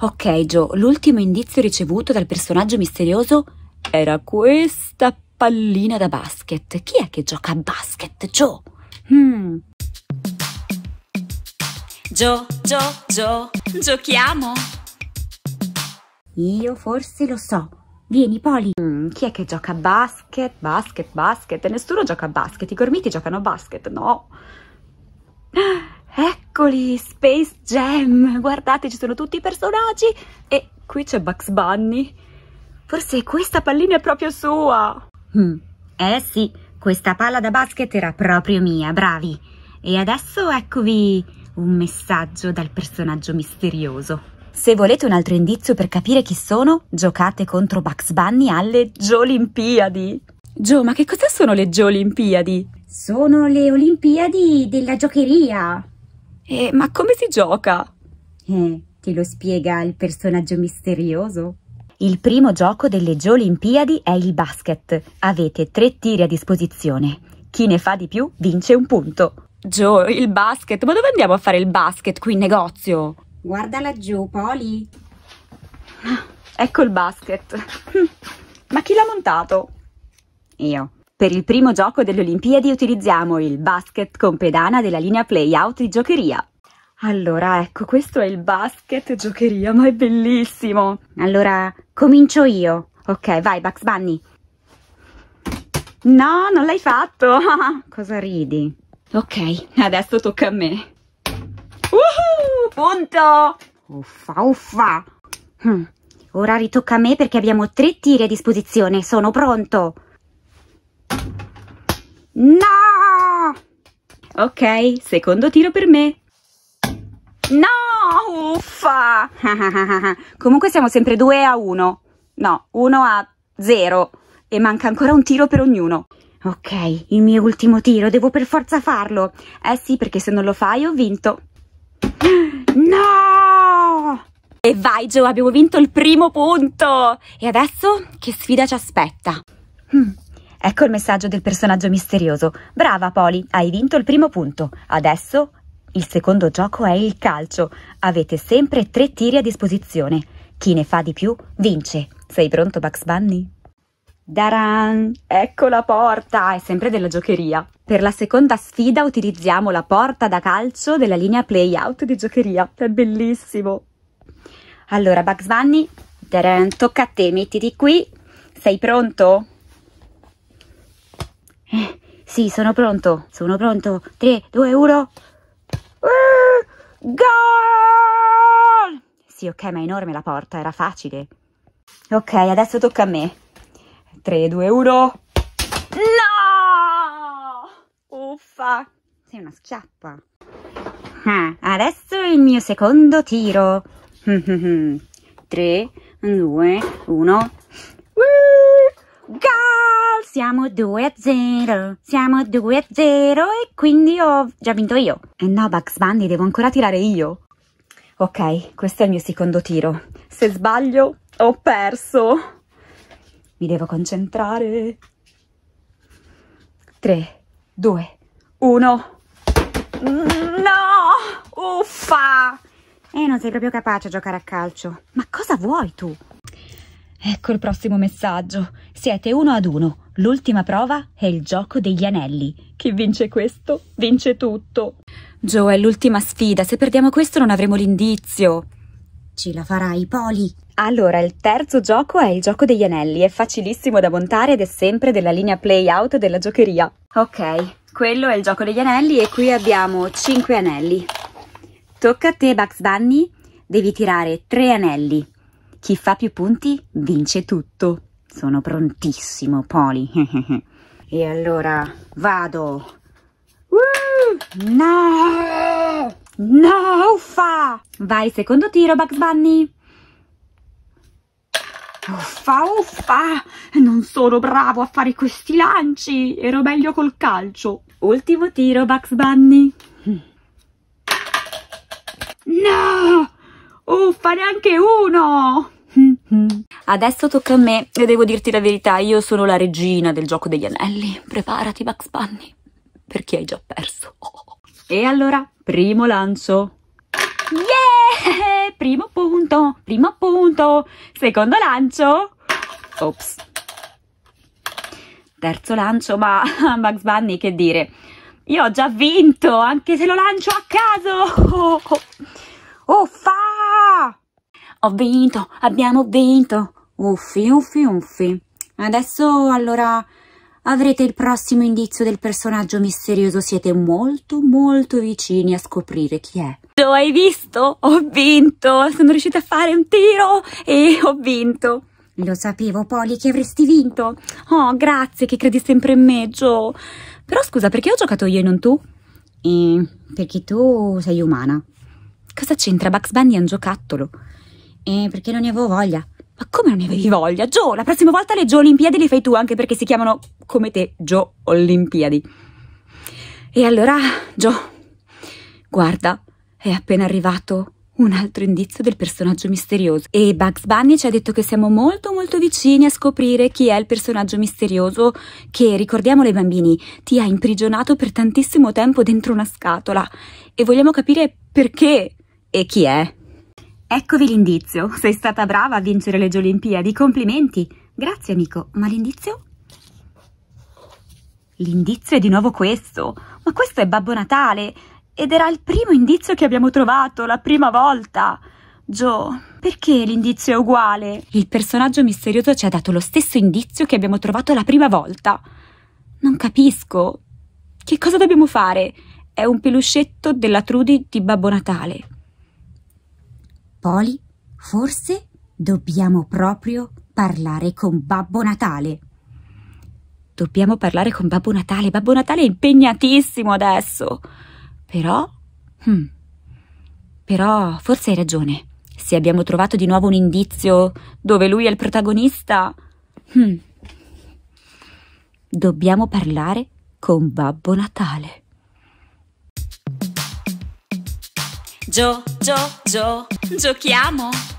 Ok, Joe, l'ultimo indizio ricevuto dal personaggio misterioso era questa pallina da basket. Chi è che gioca a basket, Joe? Hmm. Joe, Joe, Joe, giochiamo? Io forse lo so. Vieni, Poli. Mm, chi è che gioca a basket? Basket, basket. Nessuno gioca a basket. I gormiti giocano a basket, no? Eccoli, Space Jam! Guardate, ci sono tutti i personaggi e qui c'è Bugs Bunny. Forse questa pallina è proprio sua. Mm. Eh sì, questa palla da basket era proprio mia, bravi. E adesso eccovi un messaggio dal personaggio misterioso. Se volete un altro indizio per capire chi sono, giocate contro Bugs Bunny alle Giolimpiadi. Gio, ma che cosa sono le Giolimpiadi? Sono le Olimpiadi della giocheria. Eh, ma come si gioca? Eh, te lo spiega il personaggio misterioso. Il primo gioco delle Olimpiadi è il basket. Avete tre tiri a disposizione. Chi ne fa di più vince un punto. Joe, il basket? Ma dove andiamo a fare il basket qui in negozio? Guarda laggiù, Poli. Ah, ecco il basket. Mm. ma chi l'ha montato? Io. Per il primo gioco delle Olimpiadi utilizziamo il basket con pedana della linea Playout di Giocheria. Allora, ecco, questo è il basket giocheria, ma è bellissimo! Allora, comincio io. Ok, vai, Bugs Bunny. No, non l'hai fatto! Cosa ridi? Ok, adesso tocca a me. Uhuh, punto! Uffa, uffa! Hm. Ora ritocca a me perché abbiamo tre tiri a disposizione, sono pronto! No! Ok, secondo tiro per me. No, uffa! Comunque siamo sempre 2 a 1. No, 1 a 0. E manca ancora un tiro per ognuno. Ok, il mio ultimo tiro, devo per forza farlo. Eh sì, perché se non lo fai ho vinto. No! E vai Joe, abbiamo vinto il primo punto! E adesso che sfida ci aspetta? Hmm. Ecco il messaggio del personaggio misterioso. Brava Poli, hai vinto il primo punto. Adesso il secondo gioco è il calcio. Avete sempre tre tiri a disposizione. Chi ne fa di più vince. Sei pronto, Bugs Bunny? Daran! Ecco la porta! È sempre della giocheria. Per la seconda sfida utilizziamo la porta da calcio della linea Playout di giocheria. È bellissimo! Allora, Bugs Bunny, daran, tocca a te, mettiti qui. Sei pronto? Eh, sì, sono pronto, sono pronto. 3, 2, 1. Gol! Sì, ok, ma è enorme la porta, era facile. Ok, adesso tocca a me. 3, 2, 1. No! Uffa! Sei una schiappa. Ah, adesso il mio secondo tiro. 3, 2, 1 siamo 2 a 0. Siamo 2 a 0 e quindi ho già vinto io. E eh no, Bugs Bunny, devo ancora tirare io. Ok, questo è il mio secondo tiro. Se sbaglio, ho perso. Mi devo concentrare. 3, 2, 1. No! Uffa! E eh, non sei proprio capace a giocare a calcio. Ma cosa vuoi tu? Ecco il prossimo messaggio. Siete uno ad uno. L'ultima prova è il gioco degli anelli. Chi vince questo, vince tutto. Joe, è l'ultima sfida. Se perdiamo questo non avremo l'indizio. Ce la farai, Poli. Allora, il terzo gioco è il gioco degli anelli. È facilissimo da montare ed è sempre della linea playout della giocheria. Ok, quello è il gioco degli anelli e qui abbiamo 5 anelli. Tocca a te, Bugs Bunny. Devi tirare 3 anelli chi fa più punti vince tutto. Sono prontissimo, Poli. e allora vado. no! No, uffa! Vai, secondo tiro, Bugs Bunny. Uffa, uffa! Non sono bravo a fare questi lanci. Ero meglio col calcio. Ultimo tiro, Bugs Bunny. No! Uffa, neanche uno! Adesso tocca a me e devo dirti la verità, io sono la regina del gioco degli anelli. Preparati, Bugs Bunny, perché hai già perso. E allora, primo lancio. Yeah! Primo punto, primo punto. Secondo lancio. Ops. Terzo lancio, ma Bugs Bunny che dire. Io ho già vinto, anche se lo lancio a caso. Oh, oh. Uffa! Ho vinto, abbiamo vinto. Uffi, uffi, uffi. Adesso allora avrete il prossimo indizio del personaggio misterioso. Siete molto, molto vicini a scoprire chi è. Lo hai visto? Ho vinto! Sono riuscita a fare un tiro e ho vinto. Lo sapevo, Poli, che avresti vinto. Oh, grazie che credi sempre in me, Joe. Però scusa, perché ho giocato io e non tu? Eh, perché tu sei umana. Cosa c'entra Bugs Bunny è un giocattolo? Eh, perché non ne avevo voglia. Ma come non ne avevi voglia? Gio, la prossima volta le Gio Olimpiadi le fai tu, anche perché si chiamano, come te, Gio Olimpiadi. E allora, Gio, guarda, è appena arrivato un altro indizio del personaggio misterioso. E Bugs Bunny ci ha detto che siamo molto molto vicini a scoprire chi è il personaggio misterioso che, ricordiamolo ai bambini, ti ha imprigionato per tantissimo tempo dentro una scatola. E vogliamo capire perché e chi è? Eccovi l'indizio. Sei stata brava a vincere le Olimpiadi. Complimenti. Grazie amico, ma l'indizio? L'indizio è di nuovo questo. Ma questo è Babbo Natale ed era il primo indizio che abbiamo trovato, la prima volta. Joe, perché l'indizio è uguale? Il personaggio misterioso ci ha dato lo stesso indizio che abbiamo trovato la prima volta. Non capisco. Che cosa dobbiamo fare? È un peluscetto della Trudy di Babbo Natale. Poli, forse dobbiamo proprio parlare con Babbo Natale. Dobbiamo parlare con Babbo Natale. Babbo Natale è impegnatissimo adesso. Però... Hmm, però forse hai ragione. Se abbiamo trovato di nuovo un indizio dove lui è il protagonista... Hmm, dobbiamo parlare con Babbo Natale. Gio, gio, gio, giochiamo.